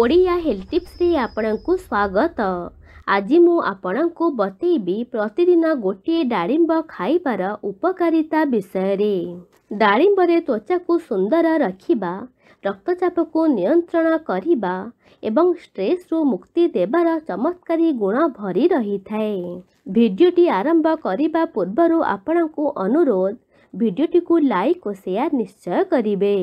Odia health tips स्वागत आज मु आपणा बतै प्रतिदिन गोट डाडिम्ब खाइबार उपकारिता विषय रे रे त्वचा राखीबा रक्तचाप सुन्दर रेखि रक्तचापको एवं स्ट्रेस रो मुक्ति दबार चमत्कारी गुण भरिरहे आरंभ टि पूर्व पूर्वहरू आपणा अनुरोध ভিডিওটি কো লাইক ও শেয়ার নিশ্চয় କରିবে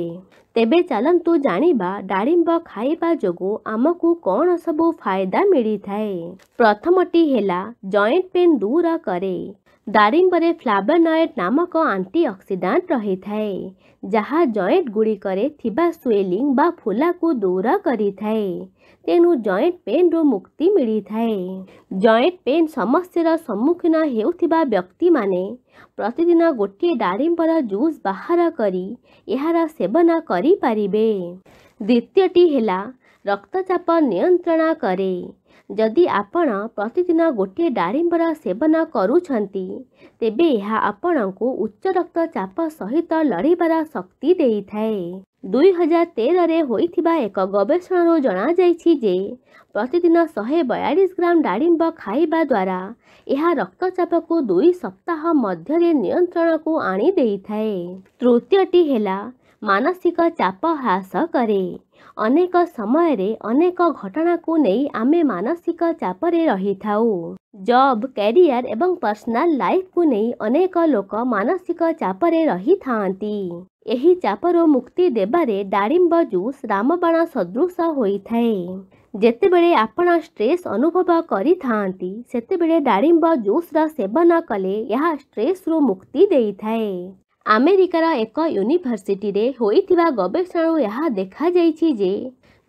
তেবে চালন্ত জানিবা ডাড়িম্ব খায়বা জোগো আমাকু কোন সবো फायदा মিলি ঠায়ে প্রথমটি হেলা জয়েন্ট পেইন দূর করে दारिंबरे फ्लाबनएड नामक आंटीअक्सीडाट रही थाए जहाँ जयेट गुड़िकुएलींग फुला को दूर करेणु तेणु पेन रु मुक्ति मिली थाए जयंट पेन समस्या सम्मुखीन होक्ति मैंने प्रतिदिन गोटे दारिंबर जूस बाहर करवन यार सेवन करें द्वितीय रक्तचाप नियंत्रण कै ଯଦି ଆପଣ ପ୍ରତିଦିନ ଗୋଟିଏ ଡାଳିମ୍ବର ସେବନ କରୁଛନ୍ତି ତେବେ ଏହା ଆପଣଙ୍କୁ ଉଚ୍ଚ ରକ୍ତଚାପ ସହିତ ଲଢ଼ିବାର ଶକ୍ତି ଦେଇଥାଏ ଦୁଇ ହଜାର ତେରରେ ହୋଇଥିବା ଏକ ଗବେଷଣାରୁ ଜଣାଯାଇଛି ଯେ ପ୍ରତିଦିନ ଶହେ ବୟାଳିଶ ଗ୍ରାମ ଡାଳିମ୍ବ ଖାଇବା ଦ୍ୱାରା ଏହା ରକ୍ତଚାପକୁ ଦୁଇ ସପ୍ତାହ ମଧ୍ୟରେ ନିୟନ୍ତ୍ରଣକୁ ଆଣିଦେଇଥାଏ ତୃତୀୟଟି ହେଲା ମାନସିକ ଚାପ ହ୍ରାସ କରେ अनेक समयरे अनेक घटना को घटनासिक चपरे रही थाउ नै अनेक लोक मानसिक थांती रहिथाति चापरो मुक्ति दबारे डाडिम्ब जुस होई थाए हुने जतिबेले आप स्ट्रेस अनुभव गरितेबे डाडिम्ब जुस रा सेवन कले यहाँ स्ट्रेस रो मुक्ति थाए अमेरिकार एक युनिभरसिटी हुन्छ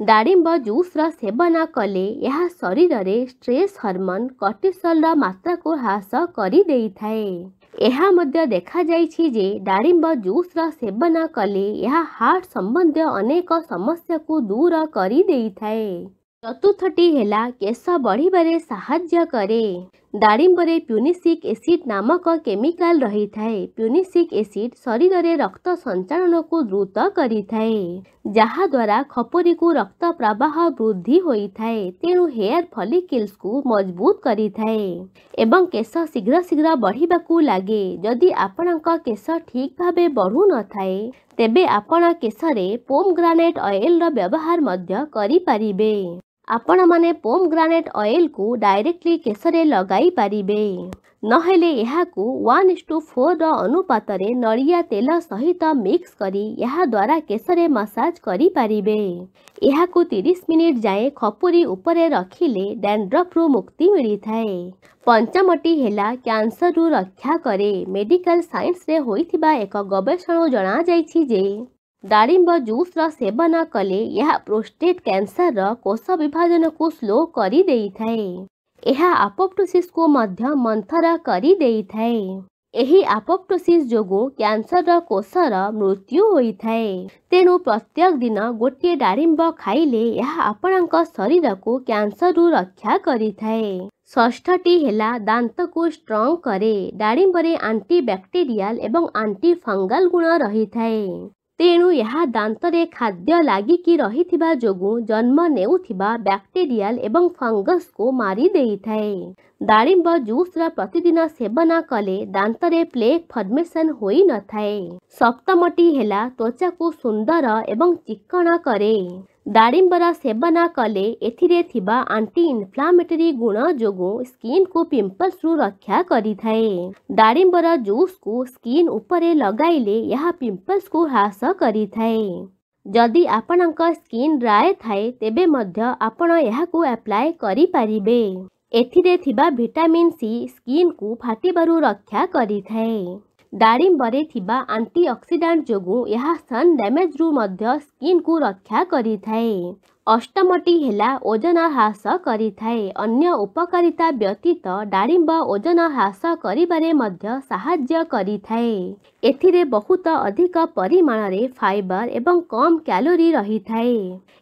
डाडिम्ब जुसेवन कले यहा शरीर स्ट्रेस हर्मोन कटिसल र मस गरिदिइम देखाइन्छ डाडिम्ब जुसेवन कले य सम्बन्ध अनेक समस्याको दूर चतुर्थी केश बढ्यारे साहज के ଡାଳିମ୍ବରେ ପ୍ୟୁନିସିକ୍ ଏସିଡ୍ ନାମକ କେମିକାଲ ରହିଥାଏ ପ୍ୟୁନିସିକ୍ ଏସିଡ୍ ଶରୀରରେ ରକ୍ତ ସଞ୍ଚାଳନକୁ ଦ୍ରୁତ କରିଥାଏ ଯାହାଦ୍ୱାରା ଖପରିକୁ ରକ୍ତ ପ୍ରବାହ ବୃଦ୍ଧି ହୋଇଥାଏ ତେଣୁ ହେୟାର ଫଲିକିଲ୍ସକୁ ମଜବୁତ କରିଥାଏ ଏବଂ କେଶ ଶୀଘ୍ର ଶୀଘ୍ର ବଢ଼ିବାକୁ ଲାଗେ ଯଦି ଆପଣଙ୍କ କେଶ ଠିକ୍ ଭାବେ ବଢ଼ୁନଥାଏ ତେବେ ଆପଣ କେଶରେ ପୋମ୍ ଗ୍ରାନେଟ୍ ଅଏଲ୍ର ବ୍ୟବହାର ମଧ୍ୟ କରିପାରିବେ आपण मैने पोम ग्रानेट अएल को डायरेक्टली केश केशर लगे ना वन इज टू फोर अनुपात नड़िया तेल सहित मिक्स करी करा केशरे मसाज करेंस मिनिट जाए खपुरी उपरे रखिले डैंड्रफ्रु मुक्ति मिलता है पंचमटी है क्यासर रक्षा कै मेडिकल सैंस एक गवेषण जना जा डाडिम्ब जुस र सेवन कले योटेट क्यानसर र कोष विभाजनको को थाए यहाँ आपोप्टोसिस मन्थर गरिदिइ आपोप्टोसिस जो क्यानसर र कोषर मृत्यु हुँदै तेणु प्रत्येक दिन गोटि डाडिम्ब खाइले यहाँ आपना शरीरको क्यानसरु रक्षा गरिए षिला दान्तको स्ट्रङ करे डाडिम्बर आन्टी ब्याक्टेरी आन्टिफङ्गाल गुण रहिथाए તેનું યહા દાંતરે ખાદ્ય લાગી કી રહીતિબા જોગુ જન્મ નેઉતિબા બેક્ટેરિયલ এবંગ ફંગસ કો મારી દેઈ થૈ દાળીબા જૂસરા પ્રતિદિન સેવના કલે દાંતરે પ્લેક ફોર્મેશન હોઈ ન થાય સપ્તમટી હેલા તોચા કો સુંદર અબંગ ચિક્કણા કરે दाड़िबर सेवन कले एंटी इनफ्लामेटरी गुण जो स्किन को पिंपल्स रु रक्षा कराड़िबर जूस को स्किन उपरे लगे यह पिंपल्स को ह्रास जदि आपण स्किन ड्राए थाए तेबे आपण यह करें एटामिन सी स्किन को फाटबू रक्षा करें डाडिम्बर ठाउँ आन्टिअक्सिडेन्ट जो यहाँ सन्डामेज्रु स्किन रक्षा गरिए अष्टमटी होला ओजन ह्रास गरिए अन्य उपता व्यतीत डाडिम्ब ओजन ह्रास गराएर बहुत अधिक परिमाण फाइबर ए रही थाए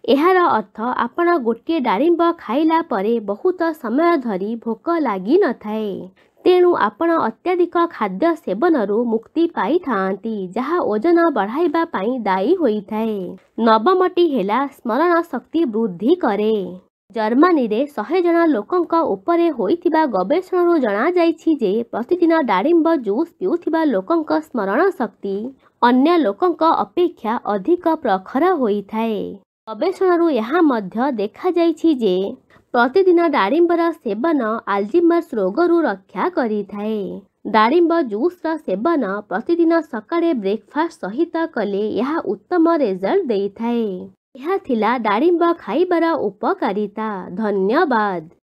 रहिथाए अर्थ आप गए डाडिम्ब खाइलाप बहुत समय धरि भोक लाग ତେଣୁ ଆପଣ ଅତ୍ୟଧିକ ଖାଦ୍ୟ ସେବନରୁ ମୁକ୍ତି ପାଇଥାନ୍ତି ଯାହା ଓଜନ ବଢ଼ାଇବା ପାଇଁ ଦାୟୀ ହୋଇଥାଏ ନବମଟି ହେଲା ସ୍ମରଣ ଶକ୍ତି ବୃଦ୍ଧି କରେ ଜର୍ମାନୀରେ ଶହେ ଜଣ ଲୋକଙ୍କ ଉପରେ ହୋଇଥିବା ଗବେଷଣାରୁ ଜଣାଯାଇଛି ଯେ ପ୍ରତିଦିନ ଡାଳିମ୍ବ ଜୁସ୍ ପିଉଥିବା ଲୋକଙ୍କ ସ୍ମରଣ ଶକ୍ତି ଅନ୍ୟ ଲୋକଙ୍କ ଅପେକ୍ଷା ଅଧିକ ପ୍ରଖର ହୋଇଥାଏ गवेषण यह देखा जा प्रतिदिन डाणिबर सेवन आलजिमर्स रोग रक्षा करें डाणिब जूस्र सेवन प्रतिदिन सका ब्रेकफास्ट सहित कले उत्तम रेजल्ट यह डाणिब खाइबार उपकारिता धन्यवाद